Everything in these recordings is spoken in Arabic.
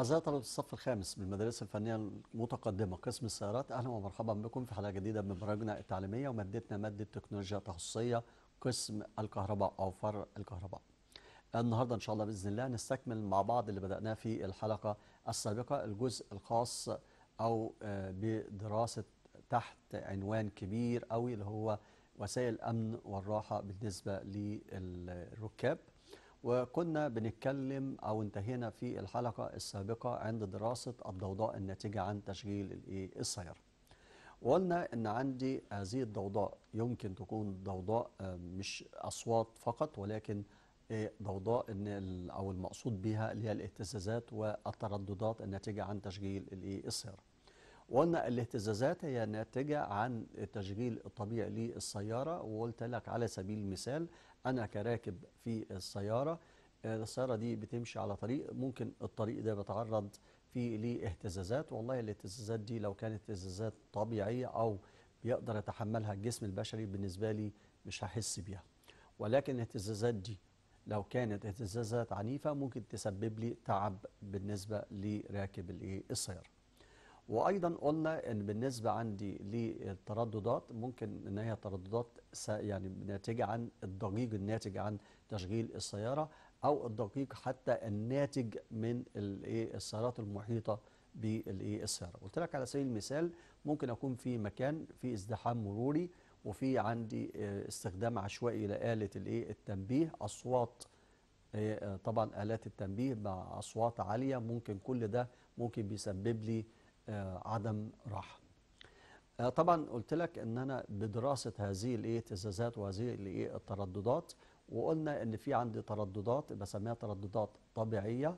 أعزائي طلبة الصف الخامس بالمدارس الفنية المتقدمة قسم السيارات أهلا ومرحبا بكم في حلقة جديدة من برامجنا التعليمية ومادتنا مادة تكنولوجيا تخصصية قسم الكهرباء أو فرع الكهرباء. النهارده إن شاء الله بإذن الله نستكمل مع بعض اللي بدأناه في الحلقة السابقة الجزء الخاص أو آه، بدراسة تحت عنوان كبير أوي اللي هو وسائل الأمن والراحة بالنسبة للركاب. وكنا بنتكلم أو انتهينا في الحلقة السابقة عند دراسة الضوضاء الناتجة عن تشغيل السيارة وقلنا أن عندي هذه الضوضاء يمكن تكون ضوضاء آه، مش أصوات فقط ولكن آه، ضوضاء أو المقصود بها اللي هي الاهتزازات والترددات الناتجة عن تشغيل السيارة وقلنا الاهتزازات هي ناتجة عن التشغيل الطبيعي للسيارة وقلت لك على سبيل المثال أنا كراكب في السيارة السيارة دي بتمشي على طريق ممكن الطريق ده بيتعرض فيه لاهتزازات والله الاهتزازات دي لو كانت اهتزازات طبيعية أو بيقدر يتحملها الجسم البشري بالنسبة لي مش هحس بيها ولكن الاهتزازات دي لو كانت اهتزازات عنيفة ممكن تسبب لي تعب بالنسبة لراكب السيارة وايضا قلنا ان بالنسبه عندي للترددات ممكن ان هي ترددات يعني ناتجه عن الضجيج الناتج عن تشغيل السياره او الضجيج حتى الناتج من الايه السيارات المحيطه بالايه السياره قلت لك على سبيل المثال ممكن اكون في مكان في ازدحام مروري وفي عندي آه، استخدام عشوائي لآلة الايه التنبيه اصوات آه، آه، طبعا آلات التنبيه مع اصوات عاليه ممكن كل ده ممكن بيسبب لي آه، عدم راحه آه، طبعا قلت لك ان انا بدراسه هذه الايه وهذه الايه الترددات وقلنا ان في عندي ترددات بسميها ترددات طبيعيه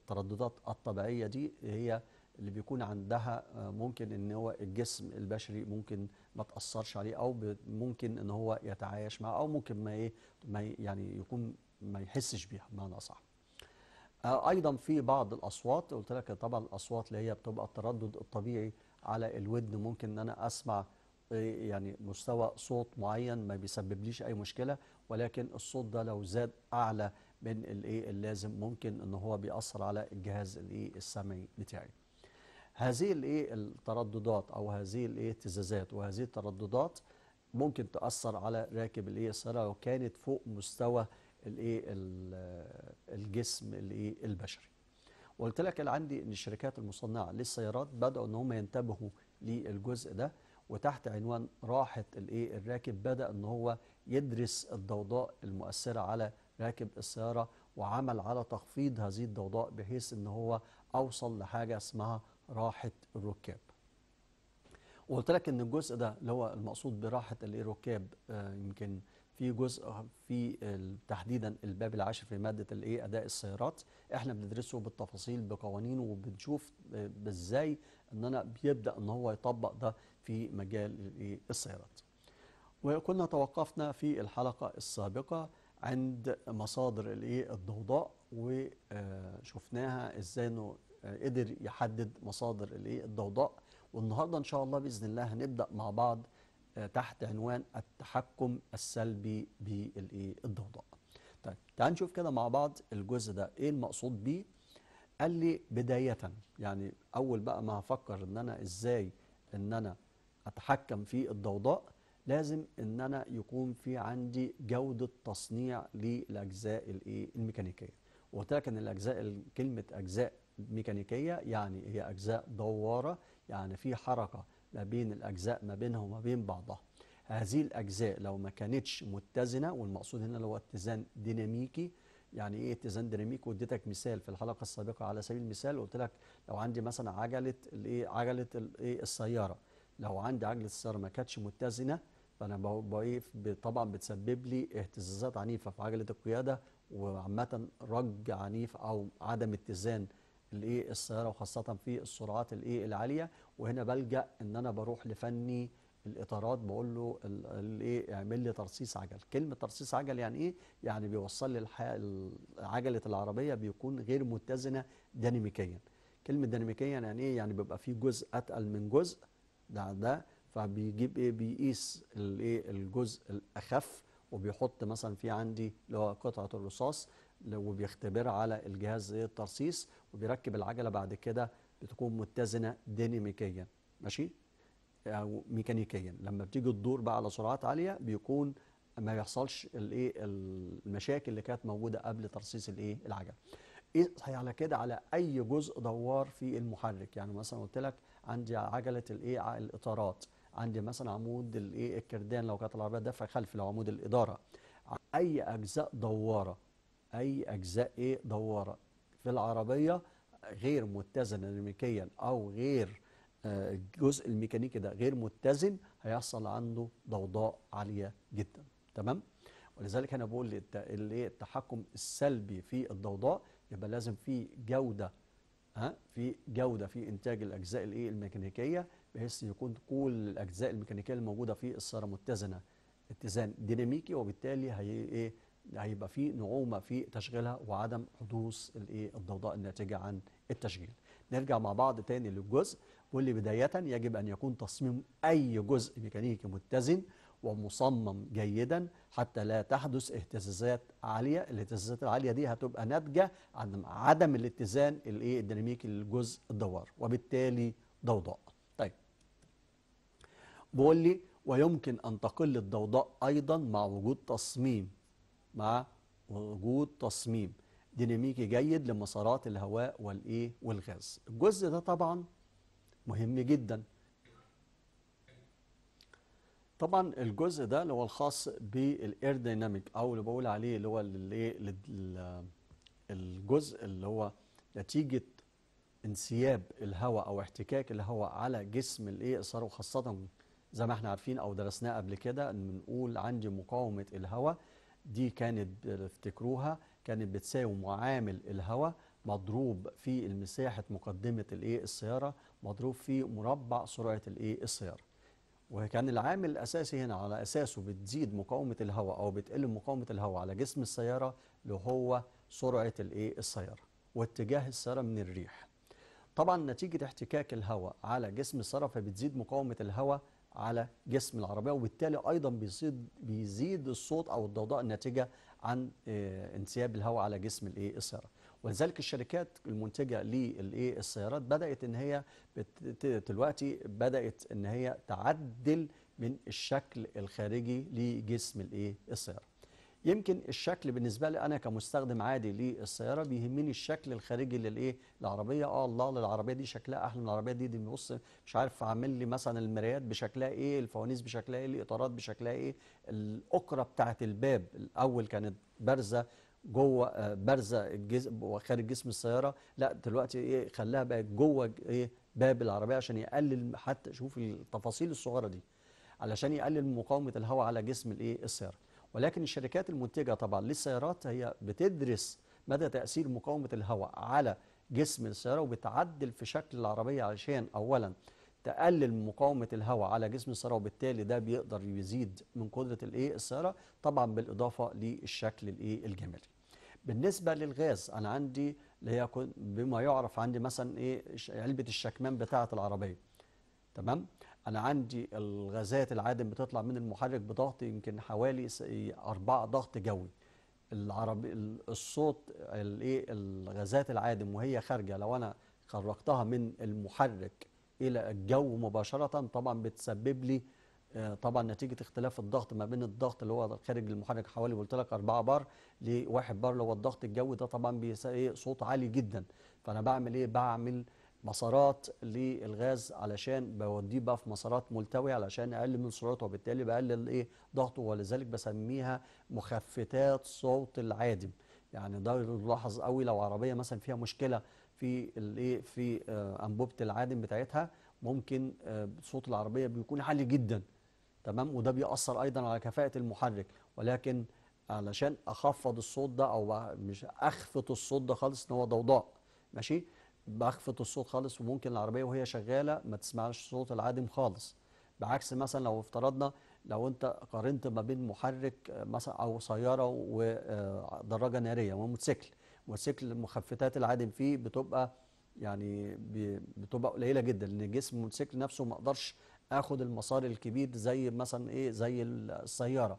الترددات الطبيعيه دي هي اللي بيكون عندها آه، ممكن ان هو الجسم البشري ممكن ما تاثرش عليه او ممكن ان هو يتعايش معه او ممكن ما ايه ما يعني يكون ما يحسش بيها بمعنى اصح آه، ايضا في بعض الاصوات قلت لك طبعا الاصوات اللي هي بتبقى التردد الطبيعي على الودن ممكن ان انا اسمع آه، يعني مستوى صوت معين ما بيسببليش اي مشكله ولكن الصوت ده لو زاد اعلى من الايه اللازم ممكن ان هو بيأثر على الجهاز الايه السمعي بتاعي هذه الايه الترددات او هذه الايه اهتزازات وهذه الترددات ممكن تأثر على راكب الايه السياره لو كانت فوق مستوى الايه الجسم الايه البشري وقلت لك اللي عندي ان الشركات المصنعه للسيارات بداوا ان هم ينتبهوا للجزء ده وتحت عنوان راحه الايه الراكب بدا ان هو يدرس الضوضاء المؤثره على راكب السياره وعمل على تخفيض هذه الضوضاء بحيث ان هو اوصل لحاجه اسمها راحه الركاب وقلت لك ان الجزء ده اللي هو المقصود براحه الركاب آه، يمكن آه في جزء في تحديدا الباب العاشر في ماده الايه اداء السيارات احنا بندرسه بالتفاصيل بقوانينه وبنشوف ازاي ان انا بيبدا ان هو يطبق ده في مجال السيارات وكنا توقفنا في الحلقه السابقه عند مصادر الايه الضوضاء وشفناها ازاي انه قدر يحدد مصادر الايه الضوضاء والنهارده ان شاء الله باذن الله هنبدا مع بعض آه، تحت عنوان التحكم السلبي بالضوضاء طيب تعال نشوف كده مع بعض الجزء ده ايه المقصود بيه قال لي بداية يعني أول بقى ما هفكر إن أنا إزاي إن أنا أتحكم في الضوضاء لازم إن أنا يكون في عندي جودة تصنيع للأجزاء الإيه الميكانيكية وقلت لك إن الأجزاء كلمة أجزاء ميكانيكية يعني هي أجزاء دوارة يعني في حركة ما بين الأجزاء ما بينها وما بين بعضها هذه الأجزاء لو ما كانتش متزنة والمقصود هنا اللي هو اتزان ديناميكي يعني ايه اتزان ديناميكي واديتك مثال في الحلقه السابقه على سبيل المثال قلت لك لو عندي مثلا عجله الايه عجله الايه السياره لو عندي عجله السياره ما كانتش متزنه فانا إيه، طبعا بتسبب لي اهتزازات عنيفه في عجله القياده وعامه رج عنيف او عدم اتزان الايه السياره وخاصه في السرعات الايه العاليه وهنا بلجا ان انا بروح لفني الاطارات بقول له الايه اعمل لي ترصيص عجل كلمه ترصيص عجل يعني ايه يعني بيوصل لي عجله العربيه بيكون غير متزنه ديناميكيا كلمه ديناميكيا يعني ايه يعني بيبقى فيه جزء اتقل من جزء ده ده فبيجيب ايه بيقيس الايه الجزء الاخف وبيحط مثلا في عندي اللي هو قطعه الرصاص وبيختبرها على الجهاز الترصيص وبيركب العجلة بعد كده بتكون متزنة ديناميكيا ماشي أو ميكانيكيا لما بتيجي تدور بقى على سرعات عالية بيكون ما يحصلش الايه المشاكل اللي كانت موجوده قبل ترصيص الايه العجله ايه صحيح على كده على اي جزء دوار في المحرك يعني مثلا قلت لك عندي عجله الايه الاطارات عندي مثلا عمود الايه الكردان لو كانت العربيه دفع خلفي لو عمود الاداره اي اجزاء دواره أي أجزاء إيه دوارة في العربية غير متزنه ديناميكيا أو غير الجزء آه، الميكانيكي ده غير متزن هيحصل عنده ضوضاء عالية جدا تمام ولذلك أنا بقول التحكم السلبي في الضوضاء يبقى لازم في جودة ها آه، في جودة في إنتاج الأجزاء الإيه الميكانيكية بحيث يكون كل الأجزاء الميكانيكية الموجودة في السيارة متزنة اتزان ديناميكي وبالتالي هي إيه هيبقى في نعومه في تشغيلها وعدم حدوث الايه الضوضاء الناتجه عن التشغيل. نرجع مع بعض تاني للجزء واللي بدايه يجب ان يكون تصميم اي جزء ميكانيكي متزن ومصمم جيدا حتى لا تحدث اهتزازات عاليه، الاهتزازات العاليه دي هتبقى ناتجه عن عدم الاتزان الايه الديناميكي للجزء الدوار وبالتالي ضوضاء. طيب. بقول لي ويمكن ان تقل الضوضاء ايضا مع وجود تصميم مع وجود تصميم ديناميكي جيد لمسارات الهواء والايه والغاز الجزء ده طبعا مهم جدا طبعا الجزء ده اللي هو الخاص بالاير ديناميك او اللي بقول عليه اللي هو الايه الجزء اللي هو نتيجه انسياب الهواء او احتكاك الهواء على جسم الايه الصاروخ خاصه زي ما احنا عارفين او درسناه قبل كده ان بنقول عندي مقاومه الهواء دي كانت افتكروها كانت بتساوي معامل الهواء مضروب في المساحة مقدمة الايه السيارة مضروب في مربع سرعة الايه السيارة وكان العامل الأساسي هنا على أساسه بتزيد مقاومة الهواء أو بتقل مقاومة الهواء على جسم السيارة اللي هو سرعة الايه السيارة واتجاه السيارة من الريح طبعا نتيجة احتكاك الهواء على جسم السيارة فبتزيد مقاومة الهواء على جسم العربية وبالتالي أيضا بيزيد, بيزيد الصوت أو الضوضاء الناتجة عن آه، انسياب الهواء على جسم الايه السيارة ولذلك الشركات المنتجة للايه السيارات بدأت ان هي دلوقتي بدأت ان هي تعدل من الشكل الخارجي لجسم الايه السيارة يمكن الشكل بالنسبه لي انا كمستخدم عادي للسياره بيهمني الشكل الخارجي للايه العربيه اه الله العربيه دي شكلها احلى من العربيه دي دي بص مش عارف عامل لي مثلا المرايات بشكلها ايه الفوانيس بشكلها ايه الاطارات بشكلها ايه الاكره بتاعه الباب الاول كانت بارزه جوه آه، بارزه الجزء وخارج جسم السياره لا دلوقتي ايه خلاها بقت جوه ايه باب العربيه عشان يقلل حتى شوف التفاصيل الصغيره دي علشان يقلل مقاومه الهواء على جسم الايه السياره ولكن الشركات المنتجة طبعا للسيارات هي بتدرس مدى تأثير مقاومة الهواء على جسم السيارة وبتعدل في شكل العربية علشان أولا تقلل مقاومة الهواء على جسم السيارة وبالتالي ده بيقدر يزيد من قدرة الايه السيارة طبعا بالإضافة للشكل الايه الجمالي. بالنسبة للغاز أنا عندي اللي هي بما يعرف عندي مثلا ايه علبة الشكمان بتاعة العربية تمام انا عندي الغازات العادم بتطلع من المحرك بضغط يمكن حوالي أربعة ضغط جوي العربي الصوت الايه الغازات العادم وهي خارجه لو انا خرجتها من المحرك الى الجو مباشره طبعا بتسبب لي آه، طبعا نتيجه اختلاف الضغط ما بين الضغط اللي هو خارج المحرك حوالي قلت لك 4 بار 1 بار اللي هو الضغط الجوي ده طبعا بيساوي صوت عالي جدا فانا بعمل ايه بعمل مسارات للغاز علشان بوديه بقى في مسارات ملتويه علشان اقلل من سرعته وبالتالي بقلل ايه ضغطه ولذلك بسميها مخفتات صوت العادم يعني ده يلاحظ قوي لو عربيه مثلا فيها مشكله في الايه في آه، انبوبه العادم بتاعتها ممكن آه، صوت العربيه بيكون عالي جدا تمام وده بيأثر ايضا على كفاءه المحرك ولكن علشان اخفض الصوت ده او مش اخفت الصوت ده خالص ان هو ضوضاء ماشي بخفض الصوت خالص وممكن العربيه وهي شغاله ما تسمعش صوت العادم خالص بعكس مثلا لو افترضنا لو انت قارنت ما بين محرك مثلا او سياره ودراجه آه، ناريه وموتوسيكل موتوسيكل مخفتات العادم فيه بتبقى يعني بتبقى قليله جدا لان جسم الموتوسيكل نفسه ما اقدرش اخد المسار الكبير زي مثلا ايه زي السياره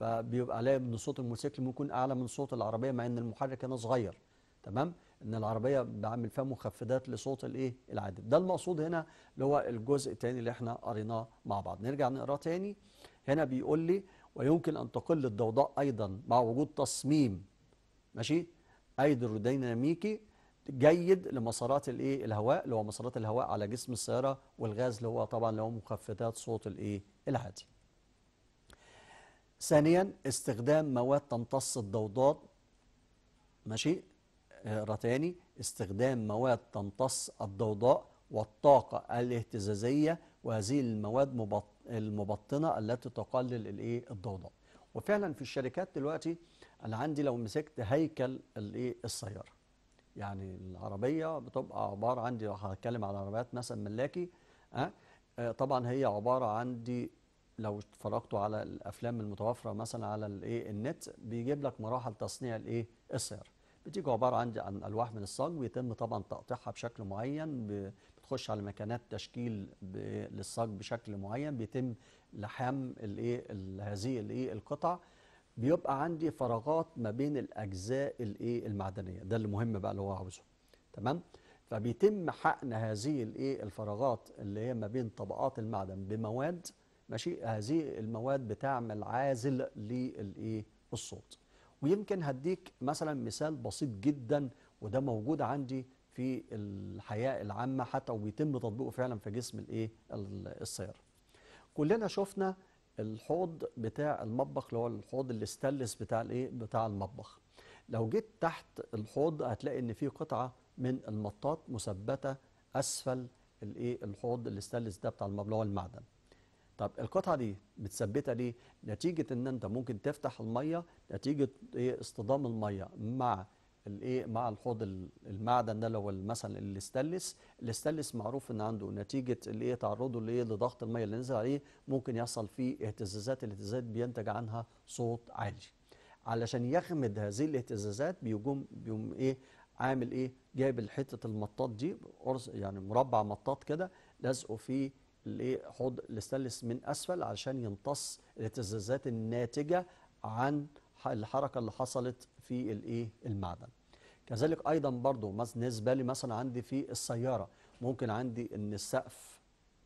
فبيبقى عليه ان صوت الموتوسيكل ممكن اعلى من صوت العربيه مع ان المحرك هنا صغير تمام ان العربيه بعمل فيها مخفضات لصوت الايه العادل ده المقصود هنا اللي هو الجزء الثاني اللي احنا قريناه مع بعض نرجع نقراه ثاني هنا بيقول لي ويمكن ان تقل الضوضاء ايضا مع وجود تصميم ماشي ايدروديناميكي جيد لمسارات الايه الهواء اللي هو مسارات الهواء على جسم السياره والغاز اللي هو طبعا اللي هو مخفضات صوت الايه العادي ثانيا استخدام مواد تمتص الضوضاء ماشي رتاني استخدام مواد تمتص الضوضاء والطاقة الاهتزازية وهذه المواد المبطنة التي تقلل الايه الضوضاء وفعلا في الشركات دلوقتي انا عندي لو مسكت هيكل الايه السيارة يعني العربية بتبقى عبارة عندي هتكلم على عربيات مثلا ملاكي آه، طبعا هي عبارة عندي لو اتفرجتوا على الافلام المتوفرة مثلا على الايه النت بيجيب لك مراحل تصنيع الايه السيارة بتيجي عبارة عن عن ألواح من الصاج بيتم طبعا تقطيعها بشكل معين بتخش على مكانات تشكيل للصاج بشكل معين بيتم لحام الايه هذه الايه القطع بيبقى عندي فراغات ما بين الأجزاء الايه المعدنية ده اللي مهم بقى اللي هو عاوزه تمام فبيتم حقن هذه الايه الفراغات اللي هي ما بين طبقات المعدن بمواد ماشي هذه المواد بتعمل عازل للايه الصوت ويمكن هديك مثلا مثال بسيط جدا وده موجود عندي في الحياة العامة حتى وبيتم تطبيقه فعلا في جسم الايه السيارة كلنا شفنا الحوض بتاع المطبخ اللي هو الحوض الاستلس بتاع الايه بتاع المطبخ لو جيت تحت الحوض هتلاقي ان في قطعه من المطاط مثبته اسفل الايه الحوض الاستلس ده بتاع المبلغ المعدن طب القطعه دي متثبته ليه نتيجه ان انت ممكن تفتح الميه نتيجه ايه اصطدام الميه مع الايه مع الحوض المعدن ده لو مثلا الاستلس، الاستلس معروف ان عنده نتيجه الايه تعرضه لايه لضغط الميه اللي نزل عليه ممكن يحصل فيه اهتزازات الاهتزازات بينتج عنها صوت عالي علشان يخمد هذه الاهتزازات بيقوم بيقوم ايه عامل ايه جايب حته المطاط دي قرص يعني مربع مطاط كده لازقه فيه لحوض الاستانلس من اسفل علشان يمتص الاهتزازات الناتجه عن الحركه اللي حصلت في الايه المعدن كذلك ايضا برضو بالنسبه لي مثلا عندي في السياره ممكن عندي ان السقف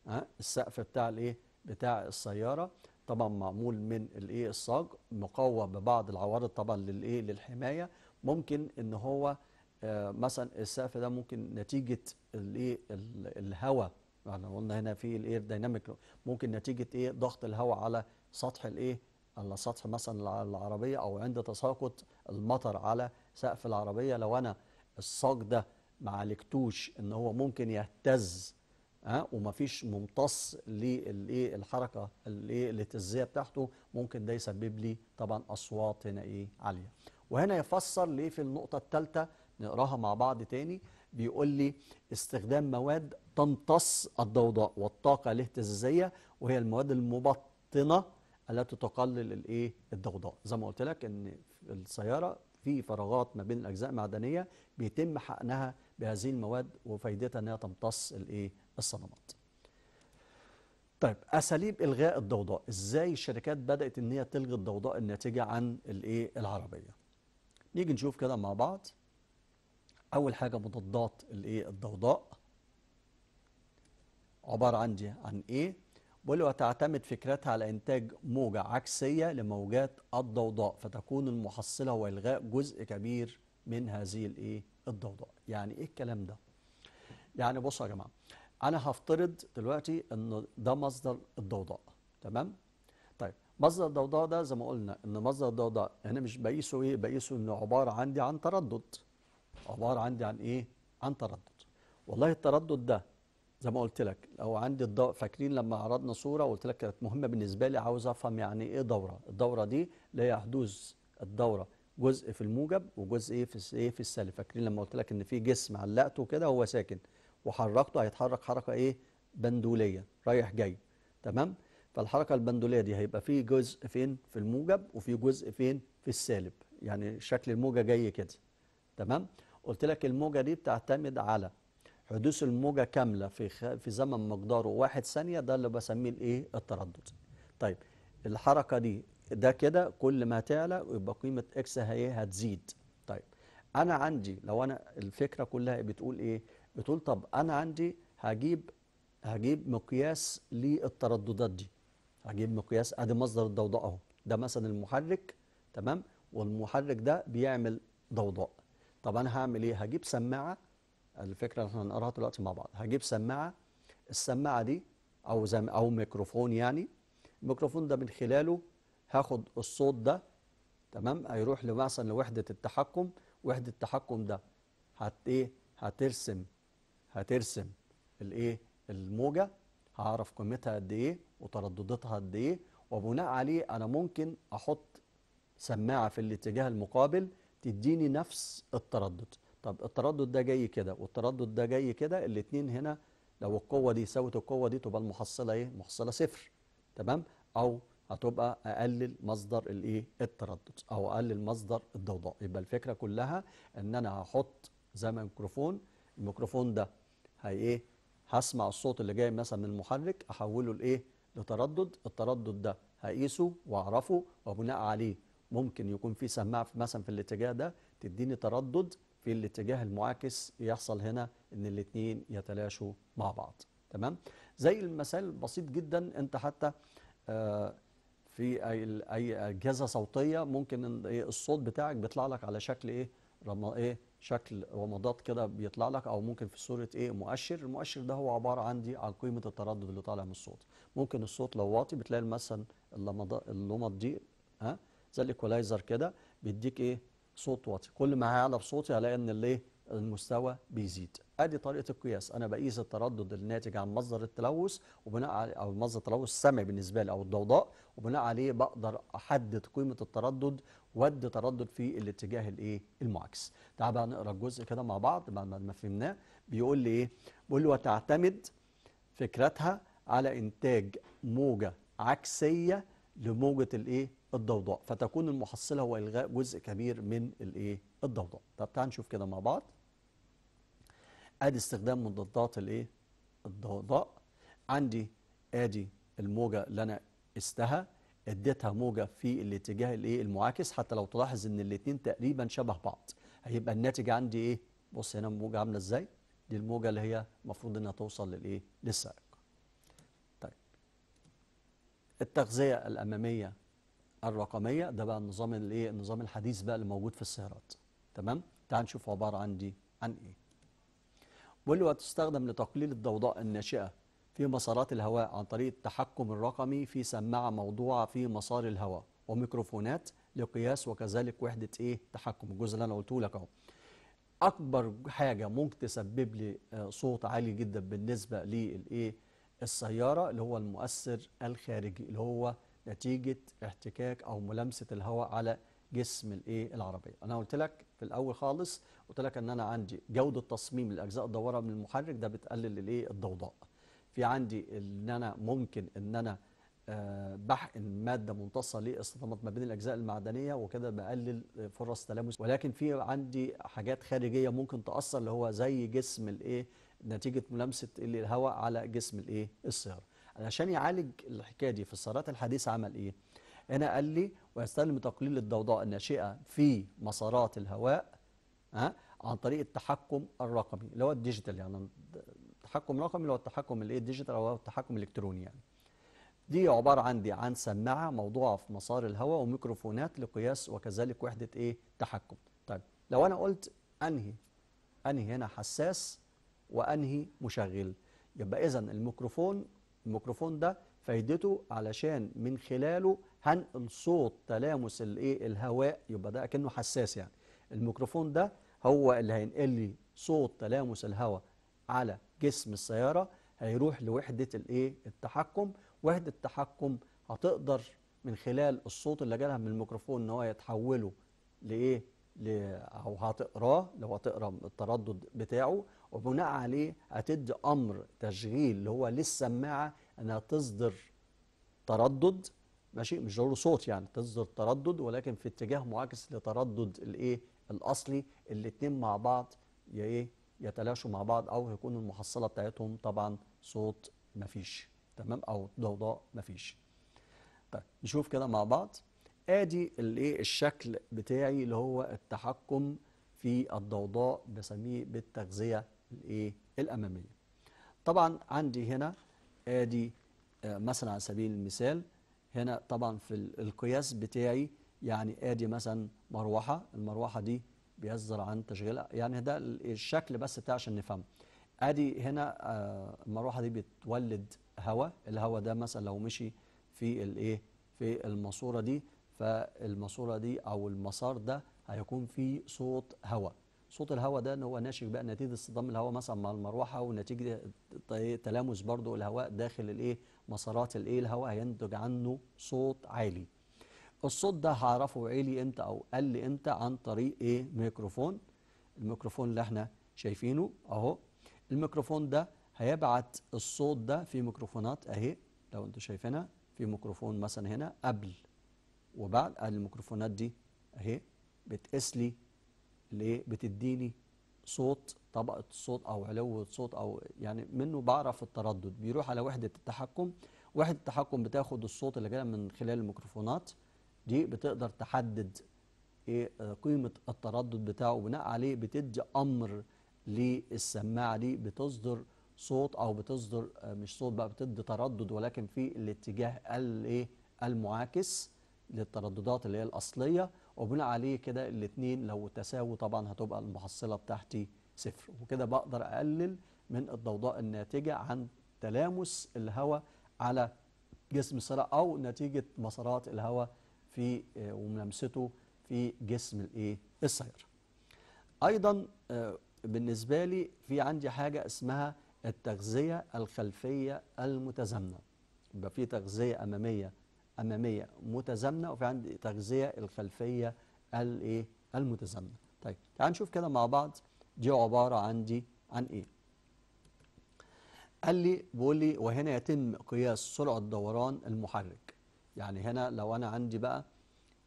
ها السقف بتاع الايه بتاع السياره طبعا معمول من الايه الصاج مقوى ببعض العوارض طبعا للايه للحمايه ممكن ان هو آه، مثلا السقف ده ممكن نتيجه الايه الهواء احنا قلنا هنا في الاير دايناميك ممكن نتيجه ايه ضغط الهواء على سطح الايه على سطح مثلا العربيه او عند تساقط المطر على سقف العربيه لو انا الصاج ده ما عالجتوش ان هو ممكن يهتز ها أه؟ ومفيش ممتص للايه الحركه الايه الاهتزازيه بتاعته ممكن ده يسبب لي طبعا اصوات هنا ايه عاليه وهنا يفسر ليه في النقطه الثالثه نقراها مع بعض تاني بيقول لي استخدام مواد تمتص الضوضاء والطاقة الاهتزازية وهي المواد المبطنة التي تقلل الايه الضوضاء زي ما قلت لك ان السيارة في فراغات ما بين الأجزاء المعدنية بيتم حقنها بهذه المواد وفايدتها انها تمتص الايه الصدمات طيب اساليب الغاء الضوضاء ازاي الشركات بدات ان هي تلغي الضوضاء الناتجه عن الايه العربيه نيجي نشوف كده مع بعض اول حاجه مضادات الايه الضوضاء عبارة عن جي عن إيه؟ بقول وتعتمد فكرتها على إنتاج موجة عكسية لموجات الضوضاء فتكون المحصلة وإلغاء جزء كبير من هذه الإيه؟ الضوضاء يعني إيه الكلام ده؟ يعني بصوا يا جماعة أنا هفترض دلوقتي إن ده مصدر الضوضاء تمام؟ طيب مصدر الضوضاء ده زي ما قلنا إن مصدر الضوضاء أنا مش بقيسه إيه؟ بقيسه إنه عبارة عندي عن تردد عبارة عندي عن إيه؟ عن تردد والله التردد ده زي ما قلت لك لو عندي الدو... فاكرين لما عرضنا صوره وقلت لك كانت مهمه بالنسبه لي عاوز افهم يعني ايه دوره الدوره دي اللي هي حدوث الدوره جزء في الموجب وجزء ايه في ايه في السالب فاكرين لما قلت لك ان في جسم علقته كده هو ساكن وحركته هيتحرك حركه ايه بندوليه رايح جاي تمام فالحركه البندوليه دي هيبقى في جزء فين في الموجب وفي جزء فين في السالب يعني شكل الموجه جاي كده تمام قلت لك الموجه دي بتعتمد على حدوث الموجه كامله في خ... في زمن مقداره واحد ثانيه ده اللي بسميه الايه التردد طيب الحركه دي ده كده كل ما تعلى يبقى قيمه اكس هي هتزيد طيب انا عندي لو انا الفكره كلها بتقول ايه بتقول طب انا عندي هجيب هجيب مقياس للترددات دي هجيب مقياس ادي مصدر الضوضاء اهو ده مثلا المحرك تمام والمحرك ده بيعمل ضوضاء طب انا هعمل ايه هجيب سماعه الفكره اللي هنقراها دلوقتي مع بعض هجيب سماعه السماعه دي او زم او ميكروفون يعني الميكروفون ده من خلاله هاخد الصوت ده تمام هيروح مثلا لوحده التحكم وحده التحكم ده هت ايه هترسم هترسم الايه الموجه هعرف قيمتها قد ايه وترددتها قد ايه وبناء عليه انا ممكن احط سماعه في الاتجاه المقابل تديني نفس التردد طب التردد ده جاي كده والتردد ده جاي كده الاثنين هنا لو القوه دي ساوت القوه دي تبقى المحصله ايه محصله صفر تمام او هتبقى اقلل مصدر الايه التردد او اقلل مصدر الضوضاء يبقى الفكره كلها ان انا هحط زي ما الميكروفون الميكروفون ده هي ايه هسمع الصوت اللي جاي مثلا من المحرك احوله لايه لتردد التردد ده هقيسه واعرفه وبناء عليه ممكن يكون في سماعه مثلا في الاتجاه ده تديني تردد في الاتجاه المعاكس يحصل هنا ان الاثنين يتلاشوا مع بعض تمام زي المثال بسيط جدا انت حتى آه، في اي اي اجهزه صوتيه ممكن إيه، الصوت بتاعك بيطلع لك على شكل ايه رم ايه شكل رمضات كده بيطلع لك او ممكن في صوره ايه مؤشر المؤشر ده هو عباره عندي عن قيمه التردد اللي طالع من الصوت ممكن الصوت لو واطي بتلاقي مثلا اللمضات دي ها زي الايكولايزر كده بيديك ايه صوت واطي كل ما هعلى في صوتي هلاقي ان الايه المستوى بيزيد ادي طريقه القياس انا بقيس التردد الناتج عن مصدر التلوث وبناء على او مصدر التلوث السمعي بالنسبه لي او الضوضاء وبناء عليه بقدر احدد قيمه التردد وادي تردد في الاتجاه الايه المعاكس تعال بقى نقرا الجزء كده مع بعض بعد ما فهمناه بيقول لي ايه بيقول لي وتعتمد فكرتها على انتاج موجه عكسيه لموجة الايه الضوضاء فتكون المحصلة هو إلغاء جزء كبير من الايه الضوضاء طب تعال نشوف كده مع بعض ادي استخدام مضادات الايه الضوضاء عندي ادي الموجة اللي انا استها اديتها موجة في الاتجاه الايه المعاكس حتى لو تلاحظ ان الاتنين تقريبا شبه بعض هيبقى الناتج عندي ايه بص هنا الموجة عاملة ازاي دي الموجة اللي هي المفروض انها توصل للايه للسعر التغذية الأمامية الرقمية ده بقى النظام الايه النظام الحديث بقى اللي موجود في السيارات تمام تعال نشوف عبارة عن دي عن ايه واللي تستخدم لتقليل الضوضاء الناشئة في مسارات الهواء عن طريق التحكم الرقمي في سماعة موضوعة في مسار الهواء وميكروفونات لقياس وكذلك وحدة ايه تحكم الجزء اللي انا قلته لك اهو اكبر حاجة ممكن تسبب لي آه، صوت عالي جدا بالنسبة للايه السيارة اللي هو المؤثر الخارجي اللي هو نتيجة احتكاك أو ملامسة الهواء على جسم الايه العربية أنا قلت لك في الأول خالص قلت لك أن أنا عندي جودة تصميم الأجزاء الدورة من المحرك ده بتقلل الايه الضوضاء في عندي ان انا ممكن ان انا آه، بحقن ماده ممتصه للاصطدامات ما بين الاجزاء المعدنيه وكده بقلل فرص تلامس ولكن في عندي حاجات خارجيه ممكن تاثر اللي هو زي جسم الايه نتيجه ملامسه الهواء على جسم الايه السياره علشان يعالج الحكايه دي في السيارات الحديثه عمل ايه هنا قال لي ويستلم تقليل الضوضاء الناشئه في مسارات الهواء ها عن طريق التحكم الرقمي اللي هو الديجيتال يعني التحكم الرقمي اللي هو التحكم الايه الديجيتال او التحكم الالكتروني يعني دي عبارة عندي عن سماعة موضوعة في مسار الهواء وميكروفونات لقياس وكذلك وحدة ايه تحكم طيب لو انا قلت انهي انهي هنا حساس وأنهي مشغل يبقى إذا الميكروفون الميكروفون ده فايدته علشان من خلاله هنقل صوت تلامس الايه الهواء يبقى ده كأنه حساس يعني الميكروفون ده هو اللي هينقل لي صوت تلامس الهواء على جسم السيارة هيروح لوحدة الايه التحكم وحدة التحكم هتقدر من خلال الصوت اللي جالها من الميكروفون ان هو يتحوله لايه او هتقراه لو هتقرا التردد بتاعه وبناء عليه هتدي امر تشغيل اللي هو للسماعه انها تصدر تردد ماشي مش ضروري صوت يعني تصدر تردد ولكن في اتجاه معاكس لتردد الايه الاصلي الاثنين مع بعض يا ايه يتلاشوا مع بعض او هيكون المحصله بتاعتهم طبعا صوت مفيش تمام او ضوضاء مفيش طيب نشوف كده مع بعض ادي الايه الشكل بتاعي اللي هو التحكم في الضوضاء بسميه بالتغذيه الايه الاماميه طبعا عندي هنا ادي آه، مثلا على سبيل المثال هنا طبعا في القياس بتاعي يعني ادي مثلا مروحه المروحه دي بيصدر عن تشغيل يعني ده الشكل بس بتاع عشان نفهمه ادي هنا آه، المروحه دي بتولد هواء الهواء ده مثلا لو مشي في الايه في الماسوره دي فالماسوره دي او المسار ده هيكون فيه صوت هواء صوت الهواء ده ان هو ناشف بقى نتيجه اصطدام الهواء مثلا مع المروحه ونتيجه تلامس برضو الهواء داخل الايه مسارات الايه الهواء هينتج عنه صوت عالي الصوت ده هعرفه عالي امتى او قل امتى عن طريق ايه ميكروفون الميكروفون اللي احنا شايفينه اهو الميكروفون ده هيبعت الصوت ده في ميكروفونات اهي لو انتم شايفينها في ميكروفون مثلا هنا قبل وبعد الميكروفونات دي اهي بتقيس لي اللي بتديني صوت طبقة صوت أو علو صوت أو يعني منه بعرف التردد بيروح على وحدة التحكم وحدة التحكم بتاخد الصوت اللي جاي من خلال الميكروفونات دي بتقدر تحدد ايه آه، قيمة التردد بتاعه وبناء عليه بتدي أمر للسماعة دي بتصدر صوت أو بتصدر آه، مش صوت بقى بتدي تردد ولكن في الاتجاه الايه المعاكس للترددات اللي هي الأصلية وبناء عليه كده الاثنين لو تساووا طبعا هتبقى المحصلة بتاعتي صفر وكده بقدر أقلل من الضوضاء الناتجة عن تلامس الهواء على جسم الصرع أو نتيجة مسارات الهواء في آه، وملامسته في جسم الايه السيارة أيضا آه، بالنسبة لي في عندي حاجة اسمها التغذية الخلفية المتزامنة يبقى في تغذية أمامية اماميه متزامنه وفي عندي تغذيه الخلفيه الايه المتزامنه طيب تعال نشوف كده مع بعض دي عباره عندي عن ايه قال لي بيقول لي وهنا يتم قياس سرعه دوران المحرك يعني هنا لو انا عندي بقى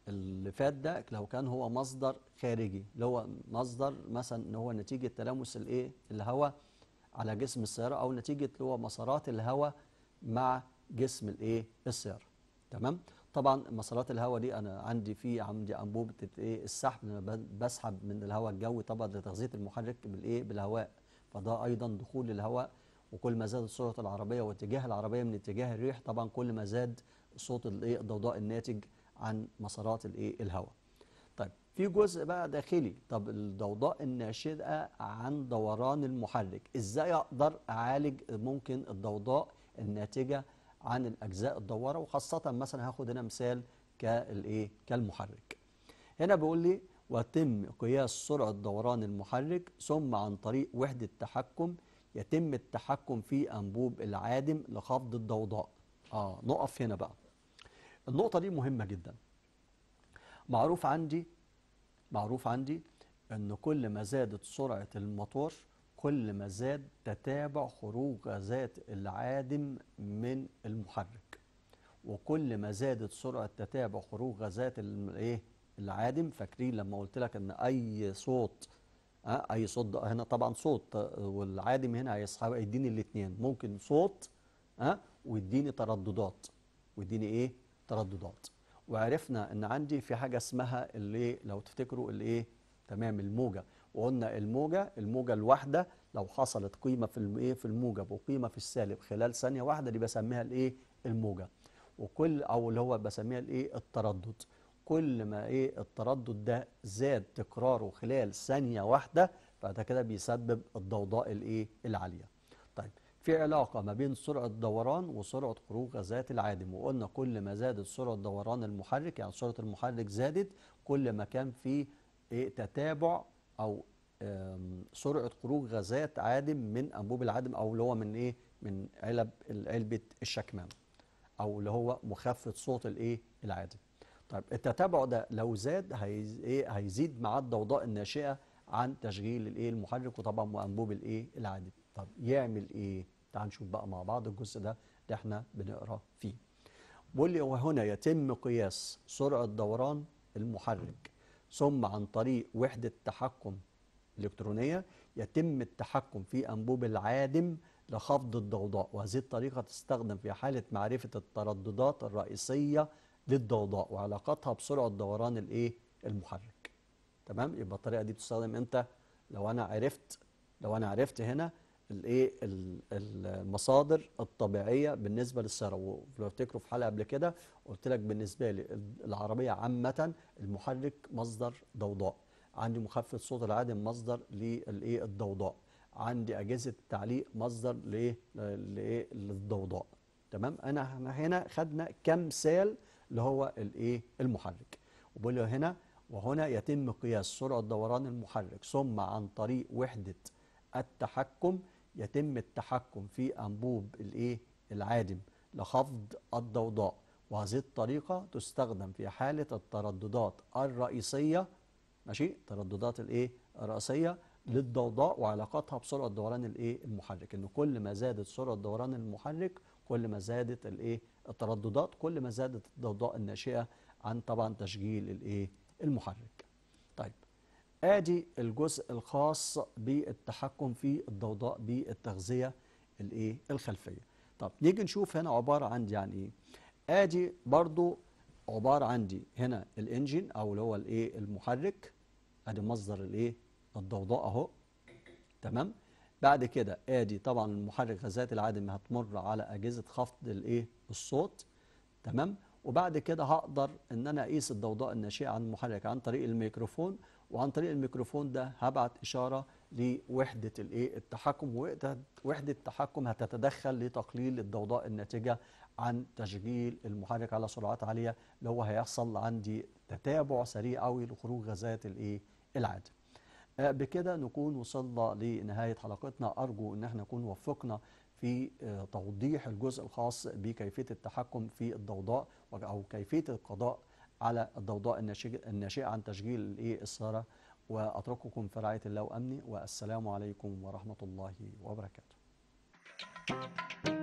اللي فات ده لو كان هو مصدر خارجي اللي هو مصدر مثلا ان هو نتيجه تلامس الايه الهواء على جسم السياره او نتيجه اللي هو مسارات الهواء مع جسم الايه السياره تمام طبعا مسارات الهواء دي انا عندي في عندي انبوبه الايه السحب بسحب من الهواء الجوي طبعا لتغذيه المحرك بالايه بالهواء فده ايضا دخول الهواء وكل ما زادت سرعه العربيه واتجاه العربيه من اتجاه الريح طبعا كل ما زاد صوت الايه الضوضاء الناتج عن مسارات الايه الهواء طيب في جزء بقى داخلي طب الضوضاء الناشئه عن دوران المحرك ازاي اقدر اعالج ممكن الضوضاء الناتجه عن الأجزاء الدورة وخاصة مثلا هاخد هنا مثال كالإيه كالمحرك هنا بيقول لي وتم قياس سرعة دوران المحرك ثم عن طريق وحدة تحكم يتم التحكم في أنبوب العادم لخفض الضوضاء آه نقف هنا بقى النقطة دي مهمة جدا معروف عندي معروف عندي أن كل ما زادت سرعة الموتور كل ما زاد تتابع خروج غازات العادم من المحرك وكل ما زادت سرعة تتابع خروج غازات الايه العادم فاكرين لما قلت لك ان اي صوت آه، اي صوت هنا طبعا صوت آه، والعادم هنا هيسحب يديني الاثنين ممكن صوت ها آه، ويديني ترددات ويديني ايه ترددات وعرفنا ان عندي في حاجه اسمها اللي لو تفتكروا الايه تمام الموجه وقلنا الموجة الموجة الواحدة لو حصلت قيمة في الايه في الموجب وقيمة في السالب خلال ثانية واحدة دي بسميها الايه الموجة وكل او اللي هو بسميها الايه التردد كل ما ايه التردد ده زاد تكراره خلال ثانية واحدة فده كده بيسبب الضوضاء الايه العالية طيب في علاقة ما بين سرعة دوران وسرعة خروج غازات العادم وقلنا كل ما زادت سرعة دوران المحرك يعني سرعة المحرك زادت كل ما كان في إيه تتابع او سرعه خروج غازات عادم من انبوب العادم او اللي هو من ايه من علب علبه الشكمان او اللي هو مخفف صوت الايه العادم طيب التتابع ده لو زاد هيز ايه هيزيد مع الضوضاء الناشئه عن تشغيل الايه المحرك وطبعا وانبوب الايه العادم طب يعمل ايه تعال نشوف بقى مع بعض الجزء ده اللي احنا بنقرا فيه بيقول لي وهنا يتم قياس سرعه دوران المحرك ثم عن طريق وحدة تحكم إلكترونية يتم التحكم في أنبوب العادم لخفض الضوضاء وهذه الطريقة تستخدم في حالة معرفة الترددات الرئيسية للضوضاء وعلاقتها بسرعة دوران الإيه؟ المحرك تمام يبقى الطريقة دي بتستخدم إمتى؟ لو أنا عرفت لو أنا عرفت هنا الايه المصادر الطبيعيه بالنسبه للسياره ولو تفتكروا في حلقه قبل كده قلت لك بالنسبه لي العربيه عامه المحرك مصدر ضوضاء عندي مخفف صوت العادم مصدر للايه الضوضاء عندي اجهزه التعليق مصدر لايه لايه للضوضاء تمام انا هنا خدنا كمثال اللي هو الايه المحرك وبقول له هنا وهنا يتم قياس سرعه دوران المحرك ثم عن طريق وحده التحكم يتم التحكم في أنبوب الإيه العادم لخفض الضوضاء وهذه الطريقة تستخدم في حالة الترددات الرئيسية ماشي ترددات الإيه الرئيسية للضوضاء وعلاقتها بسرعة دوران الإيه المحرك إن كل ما زادت سرعة دوران المحرك كل ما زادت الإيه الترددات كل ما زادت الضوضاء الناشئة عن طبعا تشغيل الإيه المحرك ادي الجزء الخاص بالتحكم في الضوضاء بالتغذيه الايه الخلفيه طب نيجي نشوف هنا عباره عندي عن يعني ايه ادي برضو عباره عندي هنا الانجن او اللي هو الايه المحرك ادي مصدر الايه الضوضاء اهو تمام بعد كده ادي طبعا المحرك غازات العادم هتمر على اجهزه خفض الايه الصوت تمام وبعد كده هقدر ان انا اقيس الضوضاء الناشئه عن المحرك عن طريق الميكروفون وعن طريق الميكروفون ده هبعت اشاره لوحده الايه التحكم ووحده التحكم هتتدخل لتقليل الضوضاء الناتجه عن تشغيل المحرك على سرعات عاليه اللي هو هيحصل عندي تتابع سريع قوي لخروج غازات الايه العادم آه، بكده نكون وصلنا لنهايه حلقتنا ارجو ان احنا نكون وفقنا في آه، توضيح الجزء الخاص بكيفيه التحكم في الضوضاء او كيفيه القضاء على الضوضاء الناشئة عن تشغيل الايه وأترككم في رعاية الله وأمني والسلام عليكم ورحمة الله وبركاته